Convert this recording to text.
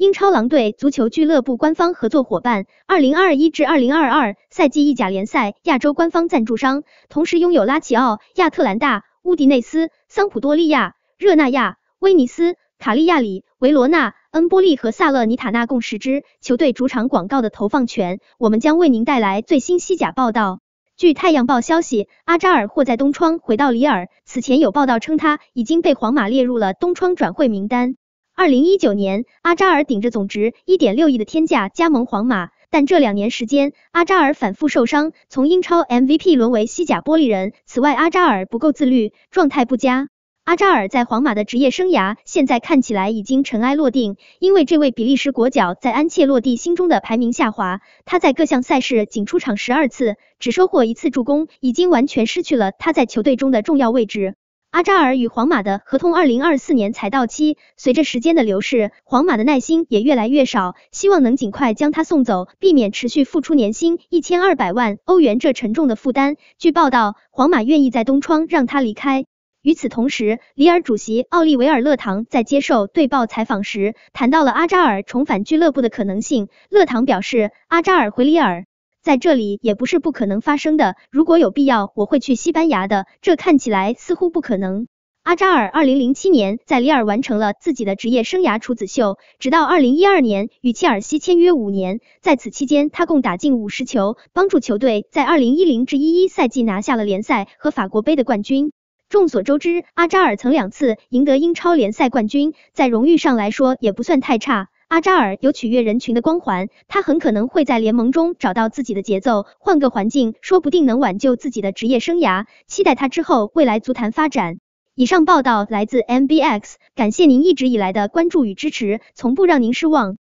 英超狼队足球俱乐部官方合作伙伴，二零二一至二零二二赛季意甲联赛亚洲官方赞助商，同时拥有拉齐奥、亚特兰大、乌迪内斯、桑普多利亚、热那亚、威尼斯、卡利亚里、维罗纳、恩波利和萨勒尼塔纳共十支球队主场广告的投放权。我们将为您带来最新西甲报道。据《太阳报》消息，阿扎尔或在东窗回到里尔。此前有报道称，他已经被皇马列入了东窗转会名单。二零一九年，阿扎尔顶着总值一点六亿的天价加盟皇马，但这两年时间，阿扎尔反复受伤，从英超 MVP 轮为西甲玻璃人。此外，阿扎尔不够自律，状态不佳。阿扎尔在皇马的职业生涯现在看起来已经尘埃落定，因为这位比利时国脚在安切洛蒂心中的排名下滑，他在各项赛事仅出场十二次，只收获一次助攻，已经完全失去了他在球队中的重要位置。阿扎尔与皇马的合同二零二四年才到期，随着时间的流逝，皇马的耐心也越来越少，希望能尽快将他送走，避免持续付出年薪一千二百万欧元这沉重的负担。据报道，皇马愿意在冬窗让他离开。与此同时，里尔主席奥利维尔勒唐在接受《队报》采访时谈到了阿扎尔重返俱乐部的可能性。勒唐表示，阿扎尔回里尔。在这里也不是不可能发生的。如果有必要，我会去西班牙的。这看起来似乎不可能。阿扎尔二零零七年在里尔完成了自己的职业生涯处子秀，直到二零一二年与切尔西签约五年。在此期间，他共打进五十球，帮助球队在二零一零至一一赛季拿下了联赛和法国杯的冠军。众所周知，阿扎尔曾两次赢得英超联赛冠军，在荣誉上来说也不算太差。阿扎尔有取悦人群的光环，他很可能会在联盟中找到自己的节奏，换个环境，说不定能挽救自己的职业生涯。期待他之后未来足坛发展。以上报道来自 MBX，感谢您一直以来的关注与支持，从不让您失望。